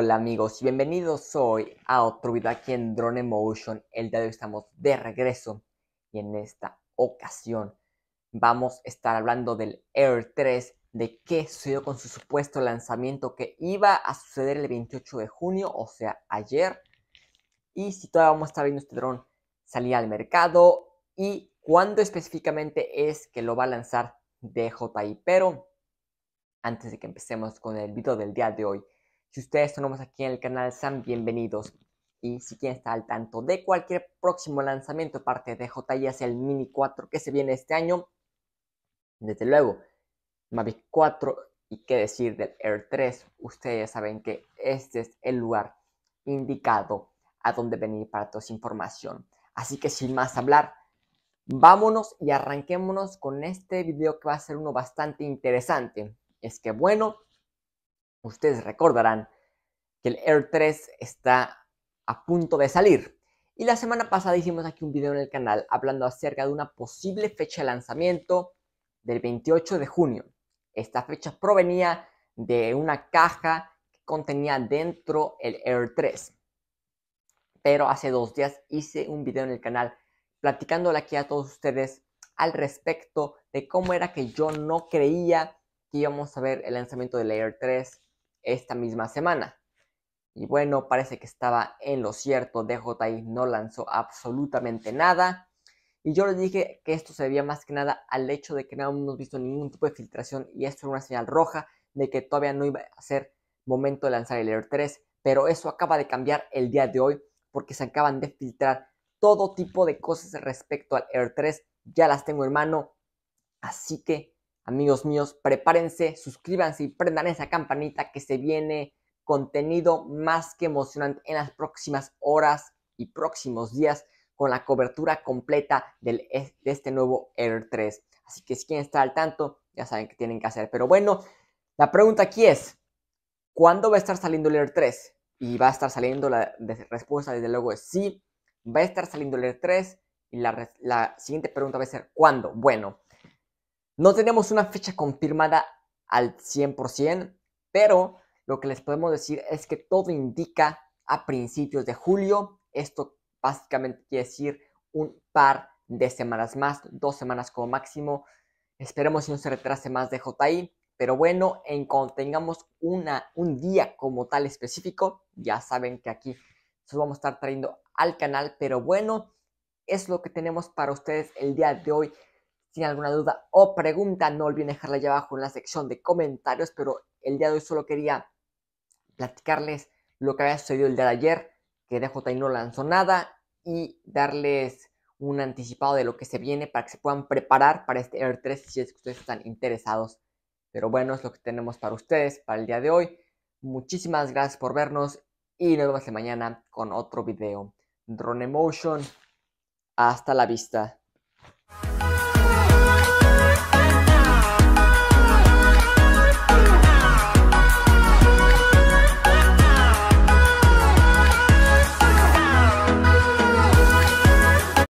Hola amigos y bienvenidos hoy a otro video aquí en Drone Motion. El día de hoy estamos de regreso y en esta ocasión vamos a estar hablando del Air 3, de qué sucedió con su supuesto lanzamiento que iba a suceder el 28 de junio, o sea, ayer. Y si todavía vamos a estar viendo este dron salir al mercado y cuándo específicamente es que lo va a lanzar DJI. Pero antes de que empecemos con el video del día de hoy, si ustedes son nuevos aquí en el canal, sean bienvenidos. Y si quieren estar al tanto de cualquier próximo lanzamiento parte de es el Mini 4 que se viene este año, desde luego, Mavic 4 y qué decir del Air 3, ustedes saben que este es el lugar indicado a donde venir para toda esa información. Así que sin más hablar, vámonos y arranquémonos con este video que va a ser uno bastante interesante. Es que bueno, ustedes recordarán que el Air 3 está a punto de salir. Y la semana pasada hicimos aquí un video en el canal hablando acerca de una posible fecha de lanzamiento del 28 de junio. Esta fecha provenía de una caja que contenía dentro el Air 3. Pero hace dos días hice un video en el canal platicándole aquí a todos ustedes al respecto de cómo era que yo no creía que íbamos a ver el lanzamiento del Air 3 esta misma semana. Y bueno, parece que estaba en lo cierto, DJI no lanzó absolutamente nada. Y yo les dije que esto se debía más que nada al hecho de que no hemos visto ningún tipo de filtración y esto era una señal roja de que todavía no iba a ser momento de lanzar el Air 3. Pero eso acaba de cambiar el día de hoy porque se acaban de filtrar todo tipo de cosas respecto al Air 3. Ya las tengo en mano. Así que Amigos míos, prepárense, suscríbanse y prendan esa campanita que se viene contenido más que emocionante en las próximas horas y próximos días con la cobertura completa del, e, de este nuevo Air 3. Así que si quieren estar al tanto, ya saben que tienen que hacer. Pero bueno, la pregunta aquí es, ¿cuándo va a estar saliendo el Air 3? Y va a estar saliendo la respuesta, desde luego, es sí. Va a estar saliendo el Air 3 y la siguiente pregunta va a ser, ¿cuándo? Bueno, no tenemos una fecha confirmada al 100%, pero lo que les podemos decir es que todo indica a principios de julio. Esto básicamente quiere decir un par de semanas más, dos semanas como máximo. Esperemos si no se retrase más de JI. Pero bueno, en cuanto tengamos una, un día como tal específico, ya saben que aquí se vamos a estar trayendo al canal. Pero bueno, es lo que tenemos para ustedes el día de hoy sin alguna duda o pregunta, no olviden dejarla allá abajo en la sección de comentarios, pero el día de hoy solo quería platicarles lo que había sucedido el día de ayer, que DJI no lanzó nada y darles un anticipado de lo que se viene para que se puedan preparar para este Air 3 si es que ustedes están interesados. Pero bueno, es lo que tenemos para ustedes para el día de hoy. Muchísimas gracias por vernos y nos vemos mañana con otro video. Drone Motion. Hasta la vista.